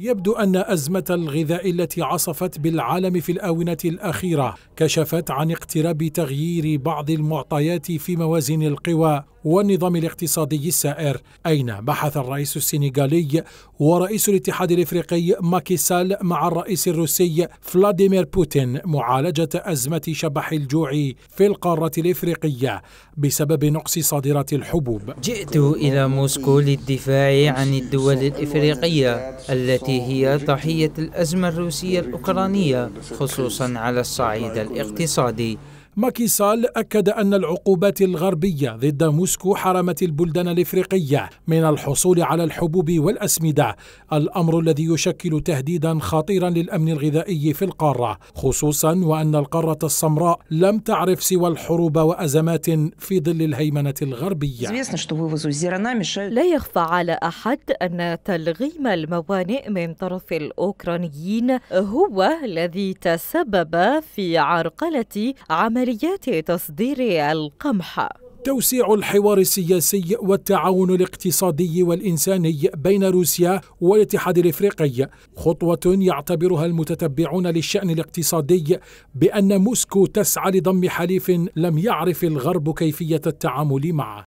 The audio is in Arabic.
يبدو أن أزمة الغذاء التي عصفت بالعالم في الآونة الأخيرة كشفت عن اقتراب تغيير بعض المعطيات في موازين القوى والنظام الاقتصادي السائر أين بحث الرئيس السنغالي ورئيس الاتحاد الإفريقي ماكيسال مع الرئيس الروسي فلاديمير بوتين معالجة أزمة شبح الجوع في القارة الإفريقية بسبب نقص صادرات الحبوب جئت إلى موسكو للدفاع عن الدول الإفريقية التي التي هي ضحية الأزمة الروسية الأوكرانية خصوصا على الصعيد الاقتصادي ماكي سال أكد أن العقوبات الغربية ضد موسكو حرمت البلدان الإفريقية من الحصول على الحبوب والأسمدة الأمر الذي يشكل تهديدا خطيرا للأمن الغذائي في القارة خصوصا وأن القارة السمراء لم تعرف سوى الحروب وأزمات في ظل الهيمنة الغربية لا يخفى على أحد أن تلغيم الموانئ من طرف الأوكرانيين هو الذي تسبب في عرقلة عمل عمليات تصدير القمح توسيع الحوار السياسي والتعاون الاقتصادي والإنساني بين روسيا والاتحاد الإفريقي خطوة يعتبرها المتتبعون للشأن الاقتصادي بأن موسكو تسعى لضم حليف لم يعرف الغرب كيفية التعامل معه